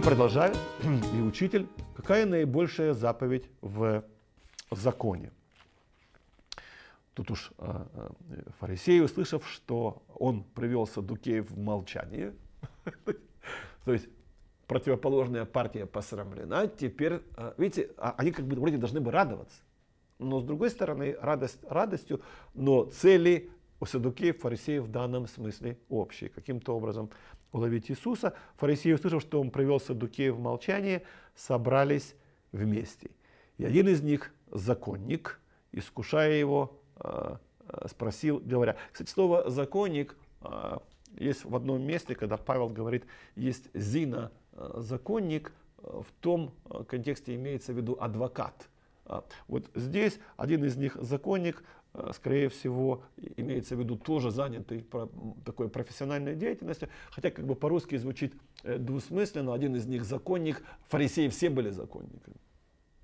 Они продолжают, и учитель, какая наибольшая заповедь в законе? Тут уж а, а, фарисей, услышав, что он привел садукеев в молчание, то есть противоположная партия посрамлена, теперь, а, видите, они как бы вроде должны бы радоваться. Но с другой стороны, радость радостью, но цели у садукеев, фарисеев в данном смысле общие. Каким-то образом уловить Иисуса. Фарисеи, услышав, что он провел Садукея в молчании, собрались вместе. И один из них, законник, искушая его, а, а, спросил, говоря. Кстати, слово «законник» а, есть в одном месте, когда Павел говорит, есть Зина законник, в том контексте имеется в виду адвокат. Вот здесь один из них законник, Э, скорее всего, имеется в виду тоже занятый такой профессиональной деятельностью, хотя как бы по-русски звучит э, двусмысленно, один из них законник, фарисеи все были законниками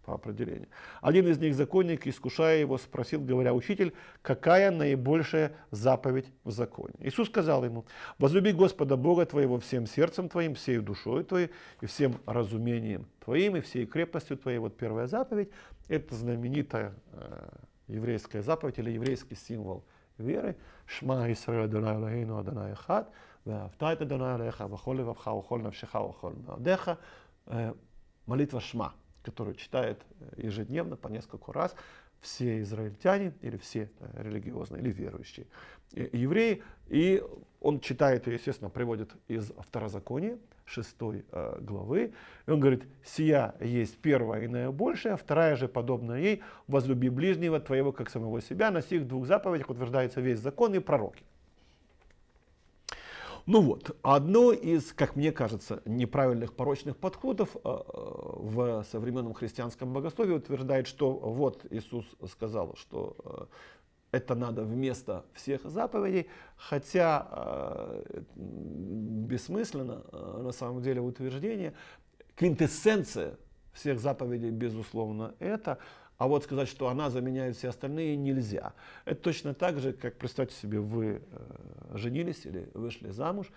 по определению. Один из них законник, искушая его, спросил, говоря, «Учитель, какая наибольшая заповедь в законе?» Иисус сказал ему, «Возлюби Господа Бога твоего всем сердцем твоим, всей душой твоей, и всем разумением твоим, и всей крепостью твоей». Вот первая заповедь – это знаменитая э, еврейская заповедь или еврейский символ веры. Шма Исраэль Адонай Элохейну Адонай Эхад, Ваавтайт Адонай Элеха, Вахоль Вавха, Ухоль Навшиха, Ухоль Навдеха. Э, молитва Шма, которую читает э, ежедневно по нескольку раз все израильтяне или все э, религиозные или верующие э, евреи. И он читает ее, естественно, приводит из Второзакония, 6 э, главы. И он говорит, «Сия есть первая и наибольшая, а вторая же подобная ей, возлюби ближнего твоего, как самого себя». На сих двух заповедях утверждается весь закон и пророки. Ну вот, одно из, как мне кажется, неправильных порочных подходов э, э, в современном христианском богословии утверждает, что вот Иисус сказал, что э, это надо вместо всех заповедей, хотя бессмысленно на самом деле утверждение. Квинтэссенция всех заповедей, безусловно, это а вот сказать, что она заменяет все остальные, нельзя. Это точно так же, как представьте себе, вы э, женились или вышли замуж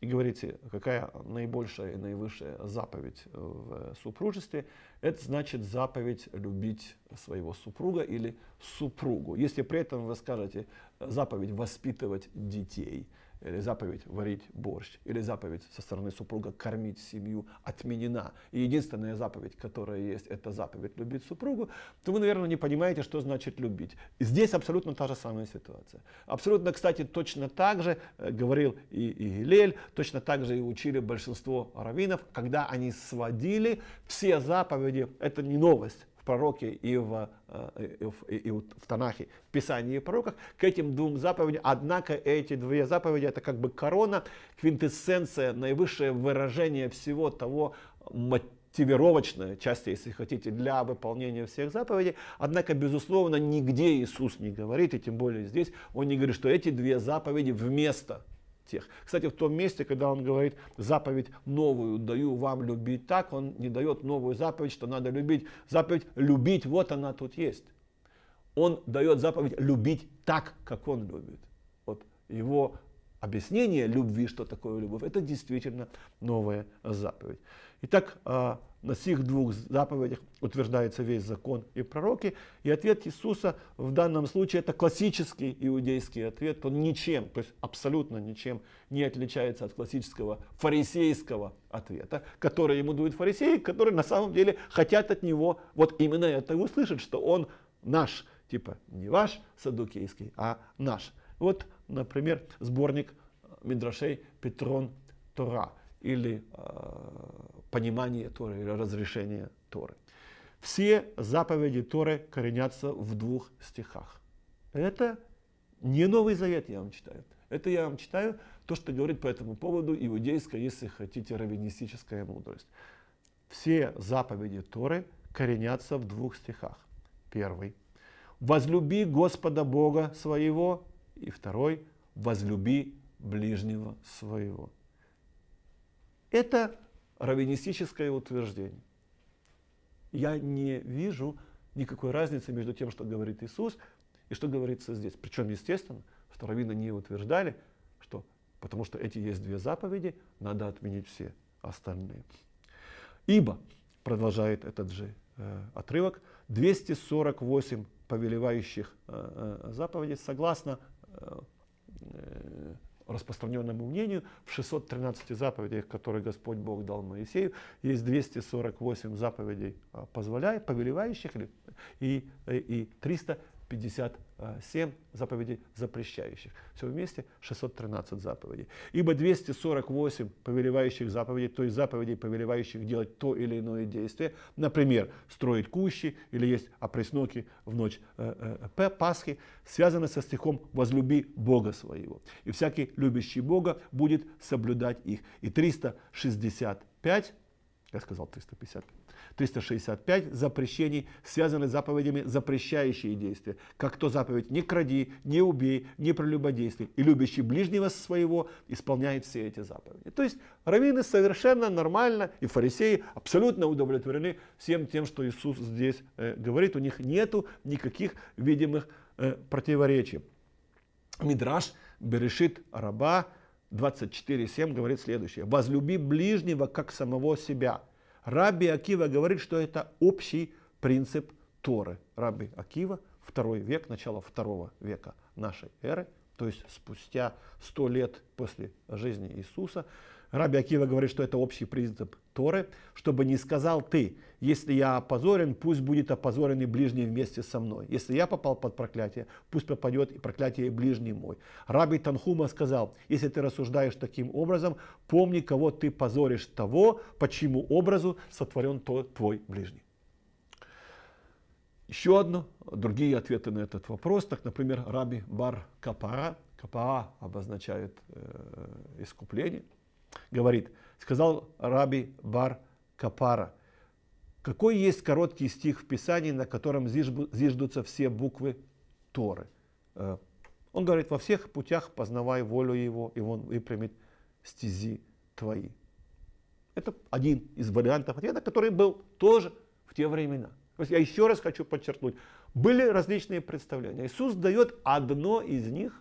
и говорите, какая наибольшая и наивысшая заповедь э, в супружестве. Это значит заповедь любить своего супруга или супругу. Если при этом вы скажете э, заповедь воспитывать детей – или заповедь варить борщ, или заповедь со стороны супруга кормить семью отменена. И единственная заповедь, которая есть, это заповедь любить супругу, то вы, наверное, не понимаете, что значит любить. Здесь абсолютно та же самая ситуация. Абсолютно, кстати, точно так же э, говорил и, и точно так же и учили большинство раввинов, когда они сводили все заповеди, это не новость, пророке и в, э, и в, и в, Танахе, в Писании и пророках, к этим двум заповедям. Однако эти две заповеди это как бы корона, квинтэссенция, наивысшее выражение всего того мотивировочная части, если хотите, для выполнения всех заповедей. Однако, безусловно, нигде Иисус не говорит, и тем более здесь, он не говорит, что эти две заповеди вместо тех. Кстати, в том месте, когда он говорит заповедь новую даю вам любить так, он не дает новую заповедь, что надо любить. Заповедь любить, вот она тут есть. Он дает заповедь любить так, как он любит. Вот его объяснение любви, что такое любовь, это действительно новая заповедь. Итак, а, на сих двух заповедях утверждается весь закон и пророки. И ответ Иисуса в данном случае это классический иудейский ответ. Он ничем, то есть абсолютно ничем не отличается от классического фарисейского ответа, который ему дают фарисеи, которые на самом деле хотят от него вот именно это услышать, что он наш, типа не ваш садукейский, а наш. Вот, например, сборник Мидрашей Петрон Тора или а, понимание Торы, или разрешение Торы. Все заповеди Торы коренятся в двух стихах. Это не Новый Завет, я вам читаю. Это я вам читаю то, что говорит по этому поводу иудейская, если хотите, раввинистическая мудрость. Все заповеди Торы коренятся в двух стихах. Первый. Возлюби Господа Бога своего. И второй. Возлюби ближнего своего. Это раввинистическое утверждение. Я не вижу никакой разницы между тем, что говорит Иисус, и что говорится здесь. Причем, естественно, что раввины не утверждали, что потому что эти есть две заповеди, надо отменить все остальные. Ибо, продолжает этот же э, отрывок, 248 повелевающих э, э, заповедей, согласно э, э, распространенному мнению, в 613 заповедях, которые Господь Бог дал Моисею, есть 248 заповедей а, позволяя, повелевающих, и, и 300 57 заповедей запрещающих. Все вместе 613 заповедей. Ибо 248 повелевающих заповедей, то есть заповедей, повелевающих делать то или иное действие, например, строить кущи или есть опресноки в ночь э, э, Пасхи, связаны со стихом «возлюби Бога своего». И всякий любящий Бога будет соблюдать их. И 365, я сказал 355, 365 запрещений, связаны с заповедями, запрещающие действия. Как то заповедь «не кради», «не убей», «не прелюбодействуй». И любящий ближнего своего исполняет все эти заповеди. То есть раввины совершенно нормально, и фарисеи абсолютно удовлетворены всем тем, что Иисус здесь э, говорит. У них нету никаких видимых э, противоречий. Мидраш берешит раба 24.7 говорит следующее. «Возлюби ближнего, как самого себя». Раби Акива говорит, что это общий принцип Торы. Раби Акива, второй век, начало второго века нашей эры, то есть спустя сто лет после жизни Иисуса, Раби Акива говорит, что это общий принцип Торы, чтобы не сказал ты, если я опозорен, пусть будет опозорен и ближний вместе со мной. Если я попал под проклятие, пусть попадет и проклятие и ближний мой. Раби Танхума сказал, если ты рассуждаешь таким образом, помни, кого ты позоришь того, по чьему образу сотворен то твой ближний. Еще одно, другие ответы на этот вопрос, так, например, Раби Бар Капара, Капаа обозначает э, искупление – говорит, сказал раби Бар Капара, какой есть короткий стих в Писании, на котором зиждутся все буквы Торы? Э, он говорит, во всех путях познавай волю его, и он выпрямит стези твои. Это один из вариантов ответа, который был тоже в те времена. То есть я еще раз хочу подчеркнуть, были различные представления. Иисус дает одно из них,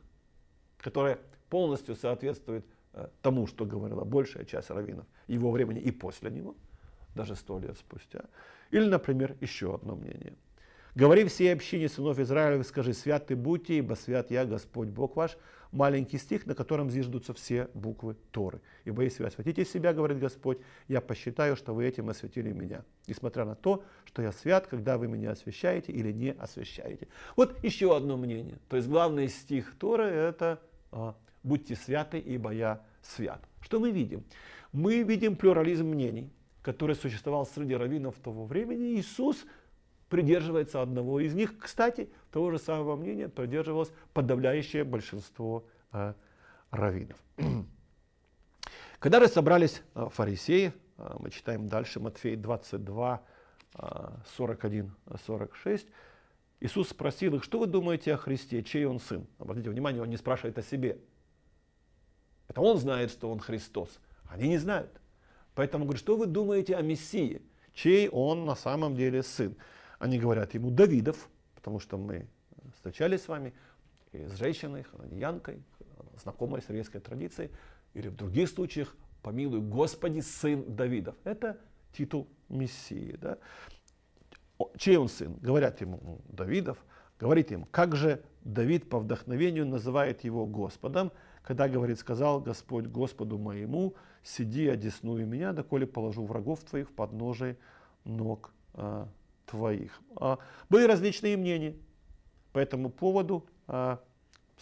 которое полностью соответствует Э, тому, что говорила большая часть раввинов его времени и после него, даже сто лет спустя. Или, например, еще одно мнение. «Говори всей общине сынов Израилевых, скажи, святы будьте, ибо свят я, Господь Бог ваш». Маленький стих, на котором зиждутся все буквы Торы. «Ибо если вы освятите себя, говорит Господь, я посчитаю, что вы этим освятили меня, несмотря на то, что я свят, когда вы меня освящаете или не освящаете». Вот еще одно мнение. То есть главный стих Торы – это будьте святы, ибо я свят. Что мы видим? Мы видим плюрализм мнений, который существовал среди раввинов того времени. Иисус придерживается одного из них. Кстати, того же самого мнения придерживалось подавляющее большинство э, раввинов. Когда же собрались э, фарисеи, э, мы читаем дальше Матфея 22, 41, 46, Иисус спросил их, что вы думаете о Христе, чей он сын? Обратите внимание, он не спрашивает о себе, это он знает, что он Христос. Они не знают. Поэтому говорит, что вы думаете о Мессии? Чей он на самом деле сын? Они говорят ему Давидов, потому что мы встречались с вами и с женщиной, хананьянкой, знакомой с еврейской традицией, или в других случаях, помилуй, Господи, сын Давидов. Это титул Мессии. Да? Чей он сын? Говорят ему Давидов. Говорит им, как же Давид по вдохновению называет его Господом – когда, говорит, сказал Господь Господу моему, сиди, одесную меня, доколе положу врагов твоих в подножие ног а, твоих. А, были различные мнения по этому поводу. А,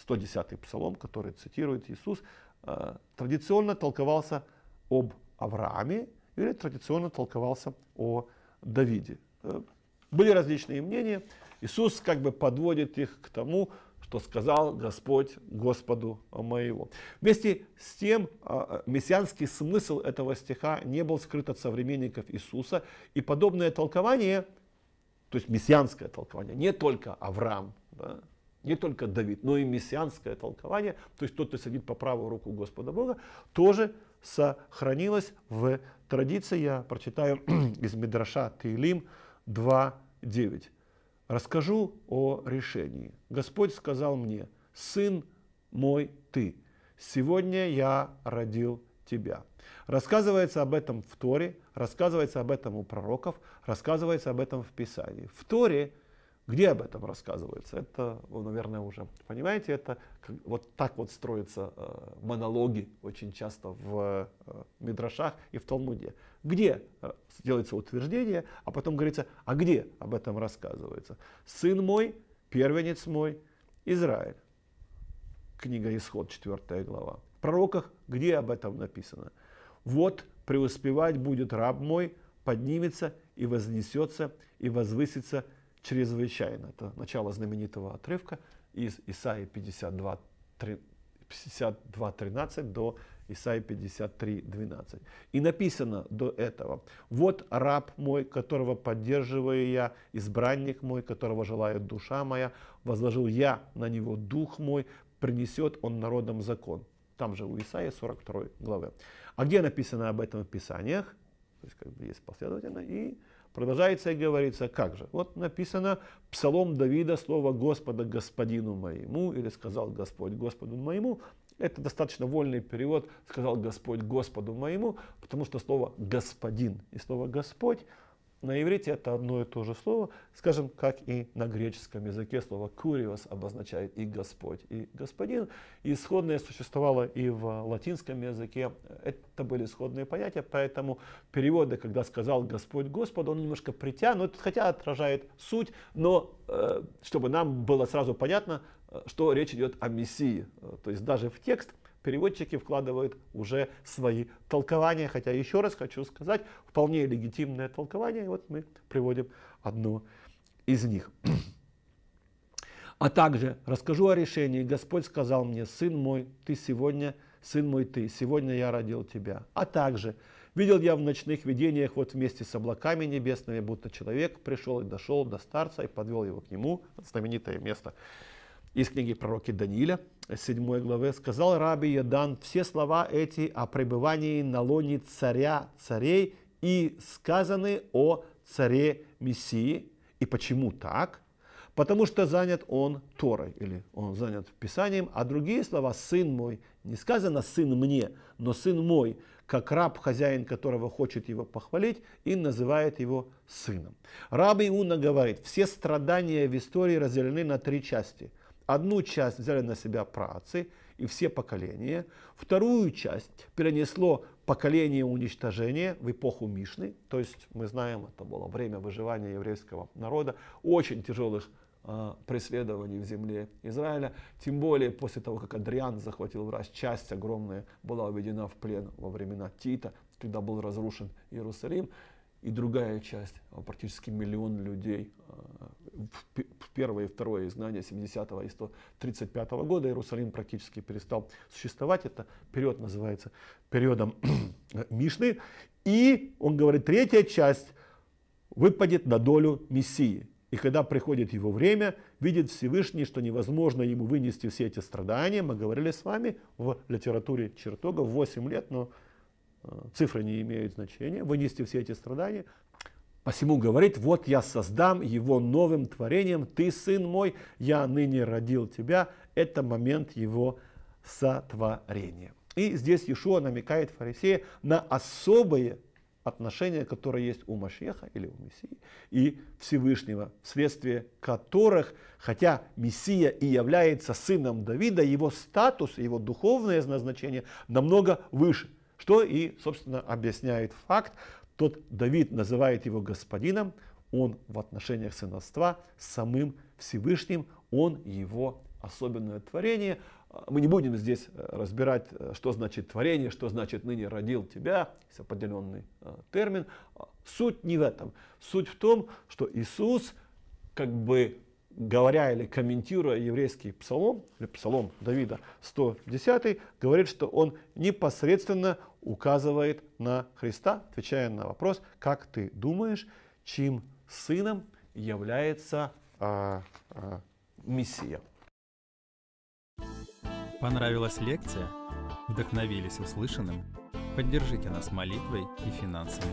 110-й псалом, который цитирует Иисус, а, традиционно толковался об Аврааме или традиционно толковался о Давиде. Э, были различные мнения. Иисус как бы подводит их к тому, что сказал Господь Господу моего. Вместе с тем, а, а, мессианский смысл этого стиха не был скрыт от современников Иисуса, и подобное толкование, то есть мессианское толкование, не только Авраам, да, не только Давид, но и мессианское толкование, то есть тот, кто сидит по правую руку Господа Бога, тоже сохранилось в традиции. Я прочитаю из Мидраша Тейлим 2.9. Расскажу о решении. Господь сказал мне, «Сын мой ты, сегодня я родил тебя». Рассказывается об этом в Торе, рассказывается об этом у пророков, рассказывается об этом в Писании. В Торе – где об этом рассказывается? Это, вы, ну, наверное, уже понимаете, это вот так вот строятся э, монологи очень часто в э, Мидрашах и в Талмуде. Где э, делается утверждение, а потом говорится, а где об этом рассказывается? Сын мой, первенец мой, Израиль. Книга Исход, 4 глава. В пророках где об этом написано? Вот преуспевать будет раб мой, поднимется и вознесется и возвысится чрезвычайно. Это начало знаменитого отрывка из Исаии 52:13 до Исаии 53:12. И написано до этого, «Вот раб мой, которого поддерживаю я, избранник мой, которого желает душа моя, возложил я на него дух мой, принесет он народам закон». Там же у Исаии 42 главы. А где написано об этом в Писаниях? То есть как бы есть последовательно. И Продолжается и говорится, как же? Вот написано Псалом Давида, слово Господа Господину моему, или сказал Господь Господу моему. Это достаточно вольный перевод, сказал Господь Господу моему, потому что слово Господин и слово Господь на иврите это одно и то же слово, скажем, как и на греческом языке слово «куриос» обозначает и «господь», и «господин». Исходное существовало и в латинском языке. Это были исходные понятия, поэтому переводы, когда сказал «Господь Господь, он немножко притянут, хотя отражает суть, но э, чтобы нам было сразу понятно, э, что речь идет о Мессии. Э, то есть даже в текст – переводчики вкладывают уже свои толкования, хотя еще раз хочу сказать, вполне легитимное толкование, вот мы приводим одно из них. А также расскажу о решении. Господь сказал мне, сын мой, ты сегодня, сын мой ты, сегодня я родил тебя. А также видел я в ночных видениях вот вместе с облаками небесными, будто человек пришел и дошел до старца и подвел его к нему, знаменитое место из книги пророки Даниила, 7 главы, «Сказал раби Ядан все слова эти о пребывании на лоне царя царей и сказаны о царе Мессии». И почему так? Потому что занят он Торой, или он занят Писанием, а другие слова «сын мой» не сказано «сын мне», но «сын мой», как раб, хозяин которого хочет его похвалить, и называет его сыном. Раб Иуна говорит, все страдания в истории разделены на три части – Одну часть взяли на себя працы и все поколения, вторую часть перенесло поколение уничтожения в эпоху Мишны, то есть мы знаем, это было время выживания еврейского народа, очень тяжелых а, преследований в земле Израиля, тем более после того, как Адриан захватил раз часть огромная была уведена в плен во времена Тита, когда был разрушен Иерусалим, и другая часть, а, практически миллион людей, а, в первое и второе изгнание 70 го и 135 -го года Иерусалим практически перестал существовать. Это период называется периодом Мишны. И, он говорит, третья часть выпадет на долю Мессии. И когда приходит его время, видит Всевышний, что невозможно ему вынести все эти страдания. Мы говорили с вами в литературе чертога 8 лет, но Э, цифры не имеют значения, вынести все эти страдания. Посему говорит, вот я создам его новым творением, ты сын мой, я ныне родил тебя. Это момент его сотворения. И здесь Иешуа намекает фарисея на особые отношения, которые есть у Машеха или у Мессии и Всевышнего, вследствие которых, хотя Мессия и является сыном Давида, его статус, его духовное назначение намного выше – что и, собственно, объясняет факт, тот Давид называет его господином, он в отношениях сыновства с самым Всевышним, он его особенное творение. Мы не будем здесь э, разбирать, э, что значит творение, что значит ныне родил тебя, есть определенный э, термин. Суть не в этом. Суть в том, что Иисус как бы говоря или комментируя еврейский псалом, или псалом Давида 110, говорит, что он непосредственно указывает на Христа, отвечая на вопрос, как ты думаешь, чьим сыном является а, а, Мессия. Понравилась лекция? Вдохновились услышанным? Поддержите нас молитвой и финансами.